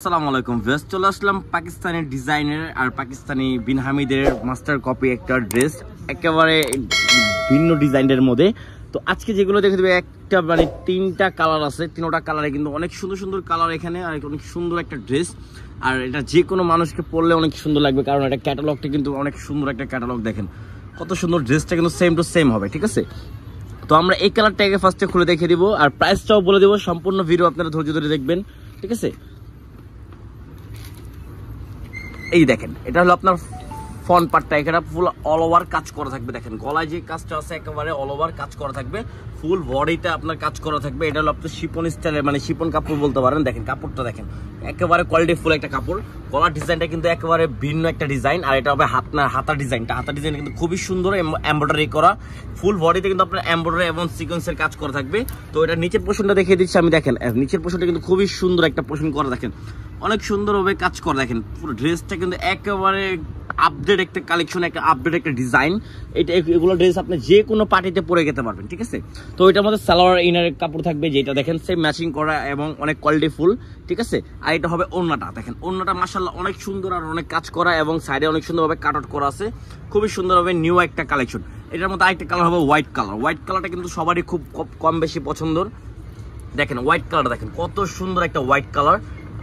আসসালামু তো আজকে যেগুলো দেখে দেবে একটা মানে তিনটা কালার আছে তিনটা কালারে কিন্তু অনেক সুন্দর সুন্দর কালার এখানে আর অনেক সুন্দর একটা ড্রেস আর এটা যে কোনো মানুষকে পরলে অনেক সুন্দর লাগবে কারণ এটা ক্যাটালগটা কিন্তু অনেক সুন্দর একটা ক্যাটালগ দেখেন কত সুন্দর ড্রেসটা কিন্তু সেম টু সেম হবে ঠিক আছে তো আমরা এই কালারটাকে ফার্স্টে খুলে দেখে দিব আর প্রাইসটাও বলে দেবো সম্পূর্ণ ভিডিও আপনারা ধৈর্য ধরে দেখবেন ঠিক আছে এই দেখেন এটা হলো আপনার ফ্রন্ট পার্টটা এখানে ফুল অল ওভার কাজ করা থাকবে দেখেন গলায় যে কাজটা আছে একেবারে অল ওভার কাজ করা থাকবে ফুল বডিটা আপনার কাজ করা থাকবে এটা হলো আপনার শিপন স্টাইলের মানে শিপন কাপড় বলতে পারেন দেখেন কাপড়টা দেখেন একেবারে কোয়ালিটি ফুল একটা কাপড় গলার ডিজাইনটা কিন্তু একেবারে ভিন্ন একটা ডিজাইন আর এটা হবে হাত হাতা ডিজাইনটা হাতা ডিজাইন কিন্তু খুবই সুন্দর এম্বয়ডারি করা ফুল বডিতে কিন্তু আপনার এম্ব্রয়ডারি এবং সিকোয়েন্সের কাজ করা থাকবে তো এটা নিচের পোষণটা দেখিয়ে দিচ্ছি আমি দেখেন নিচের পোষণটা কিন্তু খুবই সুন্দর একটা পোষণ করা দেখেন অনেক সুন্দরভাবে কাজ করে দেখেন পুরো ড্রেসটা কিন্তু একেবারে আপডেট একটা কালেকশন একটা আপডেট একটা ডিজাইন এটা এগুলো ড্রেস আপনি যে কোনো পার্টিতে পরে যেতে পারবেন ঠিক আছে তো এটার মধ্যে সালোয়ার ইনারের কাপড় থাকবে যেটা দেখেন সেম ম্যাচিং করা এবং অনেক কোয়ালিটি ফুল ঠিক আছে আর এটা হবে অন্যটা দেখেন অন্যটা মাসাল্লাহ অনেক সুন্দর আর অনেক কাজ করা এবং সাইডে অনেক সুন্দরভাবে কাট আউট করা আছে খুবই সুন্দরভাবে নিউ একটা কালেকশন এটার মধ্যে আরেকটা কালার হবে হোয়াইট কালার হোয়াইট কালারটা কিন্তু সবারই খুব কম বেশি পছন্দর দেখেন হোয়াইট কালার দেখেন কত সুন্দর একটা হোয়াইট কালার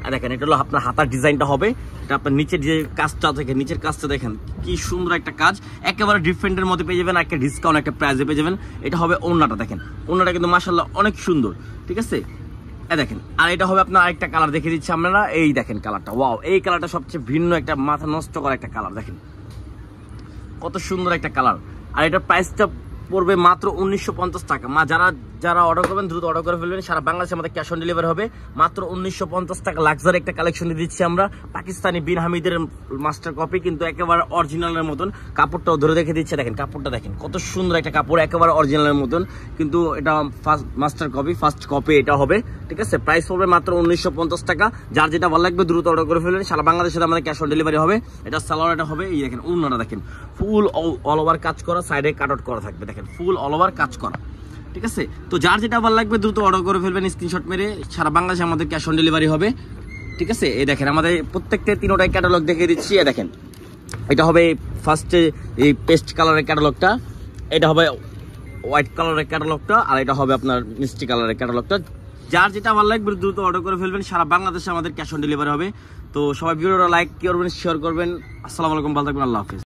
আর দেখেন এটা হলো আপনার হাতার ডিজাইনটা হবে এটা আপনার নিচের যে কাজটা দেখেন নিচের কাজটা দেখেন কি সুন্দর একটা কাজ একেবারে ডিফারেন্টের মধ্যে পেয়ে যাবেন একটা ডিসকাউন্ট একটা প্রাইজে পেয়ে যাবেন এটা হবে ওনাটা দেখেন ওনাটা কিন্তু মাসাল্লাহ অনেক সুন্দর ঠিক আছে দেখেন আর এটা হবে আপনার আরেকটা কালার দেখে দিচ্ছি আপনারা এই দেখেন কালারটা ওয়াও এই কালারটা সবচেয়ে ভিন্ন একটা মাথা নষ্ট করা একটা কালার দেখেন কত সুন্দর একটা কালার আর এটা প্রাইসটা পড়বে মাত্র উনিশশো টাকা মা যারা যারা অর্ডার করবেন দ্রুত অর্ডার করে ফেলবেন সারা বাংলাদেশে আমাদের ক্যাশ অন ডেলিভারি হবে মাত্র উনিশশো টাকা লাক্সারি একটা কালেকশন দিচ্ছি আমরা পাকিস্তানি বিন হামিদের মাস্টার কপি কিন্তু একেবারে অরিজিনালের মতন কাপড়টাও ধরে দেখে দিচ্ছে দেখেন কাপড়টা দেখেন কত সুন্দর একটা কাপড় একেবারে অরিজিনালের মতন কিন্তু এটা first master copy first copy এটা হবে ঠিক আছে প্রাইস পড়বে মাত্র উনিশশো টাকা যার যেটা ভালো লাগবে দ্রুত অর্ডার করে ফেলবেন সারা বাংলাদেশে আমাদের ক্যাশ অন ডেলিভারি হবে এটা এটা হবে এই দেখেন অন্যটা দেখেন ফুল অল ওভার কাজ করা সাইডে কাট আউট করা থাকবে দেখেন ফুল অল ওভার কাজ করা ঠিক আছে তো যার যেটা ভালো লাগবে দ্রুত অর্ডার করে ফেলবেন স্ক্রিনশট মেরে সারা বাংলাদেশে আমাদের ক্যাশ অন ডেলিভারি হবে ঠিক আছে এই দেখেন আমাদের প্রত্যেকটা তিনোটাই ক্যাটালগ দেখে দিচ্ছি এ দেখেন এটা হবে ফার্স্টে এই পেস্ট কালারের ক্যাটালগটা এটা হবে হোয়াইট কালারের ক্যাটালগটা আর এটা হবে আপনার মিষ্টি কালারের ক্যাটালগটা যার যেটা ভালো লাগবে দ্রুত অর্ডার করে ফেলবেন সারা বাংলাদেশে আমাদের ক্যাশ অন ডেলিভারি হবে তো সবাই ভিডিওটা লাইক করবেন শেয়ার করবেন আসসালামু আলাইকুম ভালো থাকবেন আল্লাহ হাফিজ